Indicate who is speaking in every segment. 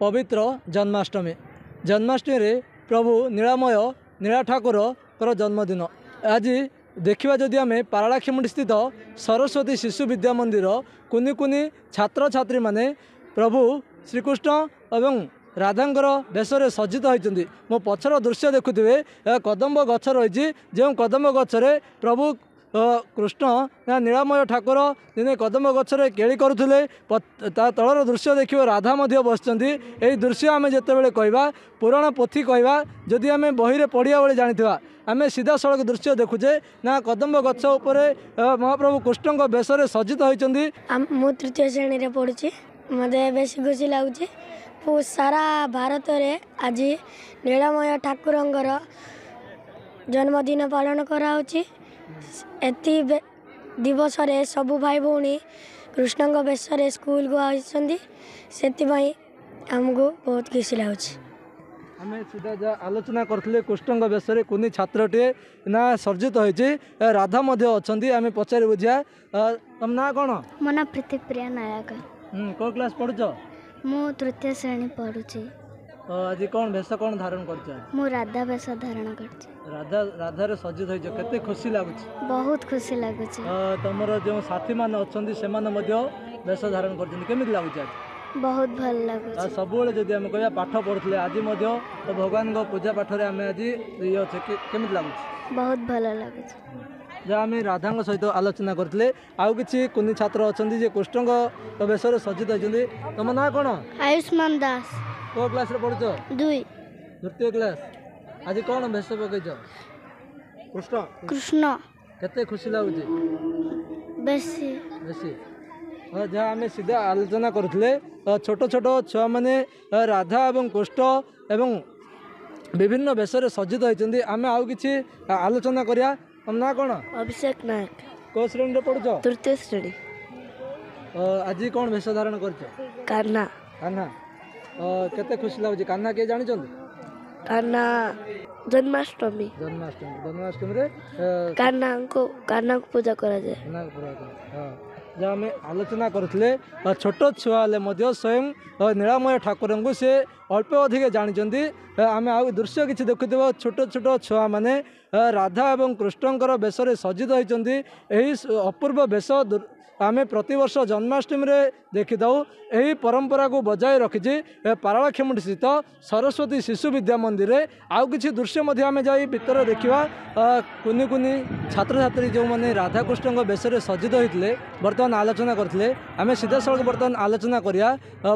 Speaker 1: ପବିତ୍ର ଜନ୍ମାଷ୍ଟମୀ ଜନ୍ମାଷ୍ଟମୀରେ ପ୍ରଭୁ ନୀଳାମୟ ନୀଳା ଠାକୁରଙ୍କର ଜନ୍ମଦିନ ଆଜି ଦେଖିବା ଯଦି ଆମେ ପାରାଳାକ୍ଷମୁଣ୍ଡି ସ୍ଥିତ ସରସ୍ୱତୀ ଶିଶୁ ବିଦ୍ୟା ମନ୍ଦିର କୁନି କୁନି ଛାତ୍ରଛାତ୍ରୀମାନେ ପ୍ରଭୁ ଶ୍ରୀକୃଷ୍ଣ ଏବଂ ରାଧାଙ୍କର ବେଶରେ ସଜ୍ଜିତ ହୋଇଛନ୍ତି ମୋ ପଛର ଦୃଶ୍ୟ ଦେଖୁଥିବେ ଏହା କଦମ୍ବ ଗଛ ରହିଛି ଯେଉଁ କଦମ୍ବ ଗଛରେ ପ୍ରଭୁ ତ କୃଷ୍ଣ ଏହା ନୀଳମୟ ଠାକୁର ଦିନେ କଦମ ଗଛରେ କେଳି କରୁଥିଲେ ତା ତଳର ଦୃଶ୍ୟ ଦେଖିବ ରାଧା ମଧ୍ୟ ବସିଛନ୍ତି ଏହି ଦୃଶ୍ୟ ଆମେ ଯେତେବେଳେ କହିବା ପୁରାଣ ପୋଥି କହିବା ଯଦି ଆମେ ବହିରେ ପଢ଼ିବା ବେଳେ ଜାଣିଥିବା ଆମେ ସିଧାସଳଖ ଦୃଶ୍ୟ ଦେଖୁଛେ ନା କଦମ୍ବ ଗଛ ଉପରେ ମହାପ୍ରଭୁ କୃଷ୍ଣଙ୍କ ବେଶରେ ସଜ୍ଜିତ ହୋଇଛନ୍ତି ମୁଁ ତୃତୀୟ ଶ୍ରେଣୀରେ ପଢ଼ୁଛି ମୋତେ ବେଶୀ ଖୁସି ଲାଗୁଛି ସାରା ଭାରତରେ ଆଜି ନୀଳମୟ ଠାକୁରଙ୍କର ଜନ୍ମଦିନ ପାଳନ କରାହେଉଛି ଏତି ଦିବସରେ ସବୁ ଭାଇ ଭଉଣୀ କୃଷ୍ଣଙ୍କ ବେଶରେ ସ୍କୁଲକୁ ଆସିଛନ୍ତି ସେଥିପାଇଁ ଆମକୁ ବହୁତ ଖୁସି ଲାଗୁଛି ଆମେ ସିଧା ଯାହା ଆଲୋଚନା କରିଥିଲେ କୃଷ୍ଣଙ୍କ ବେଶରେ କୁନି ଛାତ୍ରଟିଏ ନା ସର୍ଜିତ ହୋଇଛି ରାଧା ମଧ୍ୟ ଅଛନ୍ତି ଆମେ ପଚାରି ବୁଝିବା ତମ ନାଁ କ'ଣ
Speaker 2: ମୋ ନାଁ ପ୍ରୀତିପ୍ରିୟା ନାୟକ
Speaker 1: କେଉଁ କ୍ଲାସ୍ ପଢ଼ୁଛ
Speaker 2: ମୁଁ ତୃତୀୟ ଶ୍ରେଣୀ ପଢ଼ୁଛି
Speaker 1: তো আজি কোন বেশ কোন ধারণ করছ
Speaker 2: মু রাধা বেশ ধারণ করছি
Speaker 1: রাধা রাধারে সজ্জিত হইছ কত খুশি লাগুছি
Speaker 2: বহুত খুশি লাগুছি
Speaker 1: তোমার যে সাথী মানে অছন্তি সেমানে মধ্য বেশ ধারণ করছেন কেমিতি লাগুছি আজি
Speaker 2: বহুত ভাল লাগুছি
Speaker 1: সবুলে যদি আমি কইয়া পাঠ পড়ুলে আজি মধ্য তো ভগবানଙ୍କ পূজা পাঠরে আমি আজি ইয়ে অছে কেমিতি লাগুছি
Speaker 2: বহুত ভাল লাগুছি
Speaker 1: যা আমি রাধাঙ্ক সহিত আলোচনা করলে আউ কিছু কুনি ছাত্র অছন্তি যে কুষ্ঠঙ্গ বেশরে সজ্জিত হইছন্তি তোমার না কোন আয়ুষ্মান দাস କୋଉ କ୍ଲାସରେ ପଢୁଛ ଦୁଇ ତୃତୀୟ କ୍ଲାସ ଆଜି କ'ଣ ଭେଷ ପକେଇଛ କୃଷ୍ଣ କୃଷ୍ଣ କେତେ ଖୁସି ଲାଗୁଛି ବେଶୀ ବେଶୀ ଯାହା ଆମେ ସିଧା ଆଲୋଚନା କରୁଥିଲେ ଛୋଟ ଛୋଟ ଛୁଆମାନେ ରାଧା ଏବଂ କୃଷ୍ଣ ଏବଂ ବିଭିନ୍ନ ବେଶରେ ସଜ୍ଜିତ ହୋଇଛନ୍ତି ଆମେ ଆଉ କିଛି ଆଲୋଚନା କରିବା ନା କ'ଣ ଅଭିଷେକ ନାୟକ କେଉଁ ଶ୍ରେଣୀରେ ପଢ଼ୁଛ ତୃତୀୟ ଶ୍ରେଣୀ ଆଜି କ'ଣ ବେଶ ଧାରଣ କରିଛ କାହ୍ନା କାହ୍ନା କେତେ ଖୁସି ଲାଗୁଛି କାହ୍ନା କିଏ ଜାଣିଛନ୍ତି କାହ୍ନା ଜନ୍ମାଷ୍ଟମୀ ଜନ୍ମାଷ୍ଟମୀ ଜନ୍ମାଷ୍ଟମୀରେ କାହ୍ନାଙ୍କୁ କାହ୍ନାକୁ ପୂଜା କରାଯାଏ କାହ୍ନାକୁ ପୂଜା ହଁ ଯାହା ଆମେ ଆଲୋଚନା କରିଥିଲେ ଛୋଟ ଛୁଆ ହେଲେ ମଧ୍ୟ ସ୍ୱୟଂ ନୀଳାମୟ ଠାକୁରଙ୍କୁ ସେ ଅଳ୍ପ ଅଧିକ ଜାଣିଛନ୍ତି ଆମେ ଆଉ ଦୃଶ୍ୟ କିଛି ଦେଖୁଥିବା ଛୋଟ ଛୋଟ ଛୁଆମାନେ ରାଧା ଏବଂ କୃଷ୍ଣଙ୍କର ବେଶରେ ସଜ୍ଜିତ ହୋଇଛନ୍ତି ଏହି ଅପୂର୍ବ ବେଶ आम प्रत वर्ष जन्माष्टमी देखिदू यही परंपरा को बजाय रखी पारालाखेमुंड स्थित सरस्वती शिशु विद्या मंदिर आउ किसी दृश्य मध्य जा भर देखा कुनि कुनि छात्र छात्री जो मैंने राधाकृष्ण बेस में सज्जित होते बर्तमान आलोचना करते आम सीधा साल बर्तमान आलोचना कराया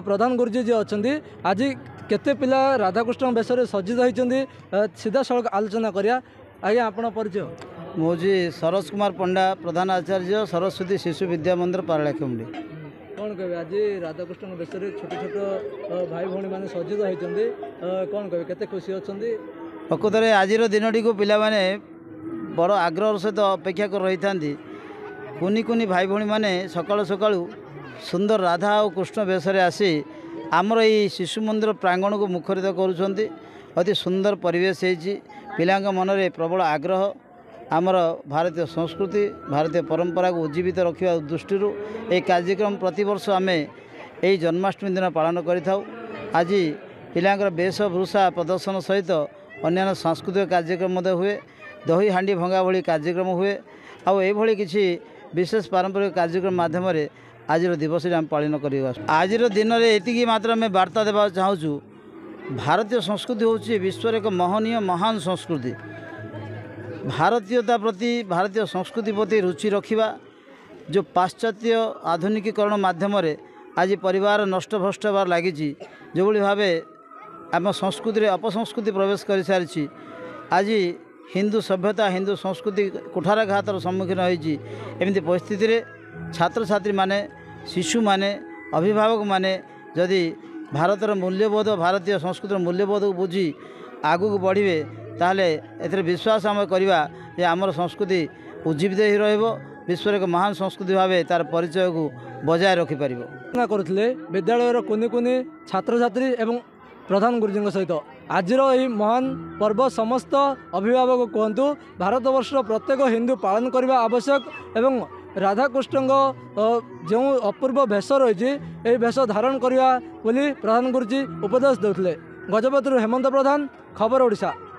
Speaker 1: प्रधान गुरुजी जी अच्छा आज के पा राधाकृष्ण बेस सज्जित होती सीधा साल आलोचना कराया
Speaker 2: आज्ञा आपचय ମୁଁ ହେଉଛି ସରୋଜ କୁମାର ପଣ୍ଡା ପ୍ରଧାନ ଆଚାର୍ଯ୍ୟ ସରସ୍ୱତୀ ଶିଶୁ ବିଦ୍ୟା ମନ୍ଦିର ପାରଳାଖେମୁଣ୍ଡି
Speaker 1: କ'ଣ କହିବେ ଆଜି ରାଧାକୃଷ୍ଣଙ୍କ ବେଶରେ ଛୋଟ ଛୋଟ ଭାଇ ଭଉଣୀମାନେ ସଜିତ ହୋଇଛନ୍ତି କ'ଣ କହିବେ କେତେ ଖୁସି ଅଛନ୍ତି
Speaker 2: ପ୍ରକୃତରେ ଆଜିର ଦିନଟିକୁ ପିଲାମାନେ ବଡ଼ ଆଗ୍ରହର ସହିତ ଅପେକ୍ଷା କରି ରହିଥାନ୍ତି କୁନି କୁନି ଭାଇ ଭଉଣୀମାନେ ସକାଳୁ ସକାଳୁ ସୁନ୍ଦର ରାଧା ଆଉ କୃଷ୍ଣ ବେଶରେ ଆସି ଆମର ଏଇ ଶିଶୁ ମନ୍ଦିର ପ୍ରାଙ୍ଗଣକୁ ମୁଖରିତ କରୁଛନ୍ତି ଅତି ସୁନ୍ଦର ପରିବେଶ ହେଇଛି ପିଲାଙ୍କ ମନରେ ପ୍ରବଳ ଆଗ୍ରହ आमर भारतीय संस्कृति भारतीय परम्पराको उज्जीवित रक दृष्टि यो कार्यक्रम प्रती वर्ष आम ए जन्माष्टमी दिन पान गरि प्रदर्शन सहित अन्य सांस्कृतिक कार्यक्रम हे दही हान्डी भँगा भागक्रम हे आउँ कि विशेष पारम्परिक कार्यक्रम माध्यमले आज दिवस पाँच आज दिन यतिकि मती वार्ता देब चाहछु भारतीय संस्कृति हौँ विश्व र एक महनीय महान् संस्कृति ଭାରତୀୟତା ପ୍ରତି ଭାରତୀୟ ସଂସ୍କୃତି ପ୍ରତି ରୁଚି ରଖିବା ଯେଉଁ ପାଶ୍ଚାତ୍ୟ ଆଧୁନିକୀକରଣ ମାଧ୍ୟମରେ ଆଜି ପରିବାର ନଷ୍ଟଭ୍ରଷ୍ଟ ହେବାର ଲାଗିଛି ଯେଉଁଭଳି ଭାବେ ଆମ ସଂସ୍କୃତିରେ ଅପସଂସ୍କୃତି ପ୍ରବେଶ କରିସାରିଛି ଆଜି ହିନ୍ଦୁ ସଭ୍ୟତା ହିନ୍ଦୁ ସଂସ୍କୃତି କୁଠାରଘାତର ସମ୍ମୁଖୀନ ହୋଇଛି ଏମିତି ପରିସ୍ଥିତିରେ ଛାତ୍ରଛାତ୍ରୀମାନେ ଶିଶୁମାନେ ଅଭିଭାବକମାନେ ଯଦି ଭାରତର ମୂଲ୍ୟବୋଧ ଭାରତୀୟ ସଂସ୍କୃତିର ମୂଲ୍ୟବୋଧକୁ ବୁଝି ଆଗକୁ ବଢ଼ିବେ ତାହେଲେ ଏଥିରେ ବିଶ୍ୱାସ ଆମେ କରିବା ଯେ ଆମର ସଂସ୍କୃତି ଉଜ୍ଜୀବିତ ହୋଇ ରହିବ ବିଶ୍ୱରେ ଏକ ମହାନ ସଂସ୍କୃତି ଭାବେ ତାର ପରିଚୟକୁ ବଜାୟ ରଖିପାରିବ ଘୋଷଣା କରୁଥିଲେ ବିଦ୍ୟାଳୟର କୁନି କୁନି ଛାତ୍ରଛାତ୍ରୀ
Speaker 1: ଏବଂ ପ୍ରଧାନ ଗୁରୁଜୀଙ୍କ ସହିତ ଆଜିର ଏହି ମହାନ ପର୍ବ ସମସ୍ତ ଅଭିଭାବକ କୁହନ୍ତୁ ଭାରତବର୍ଷର ପ୍ରତ୍ୟେକ ହିନ୍ଦୁ ପାଳନ କରିବା ଆବଶ୍ୟକ ଏବଂ ରାଧାକୃଷ୍ଣଙ୍କ ଯେଉଁ ଅପୂର୍ବ ଭେଷ ରହିଛି ଏହି ଭେଷ ଧାରଣ କରିବା ବୋଲି ପ୍ରଧାନ ଗୁରୁଜୀ ଉପଦେଶ ଦେଉଥିଲେ ଗଜପତିରୁ ହେମନ୍ତ ପ୍ରଧାନ ଖବର ଓଡ଼ିଶା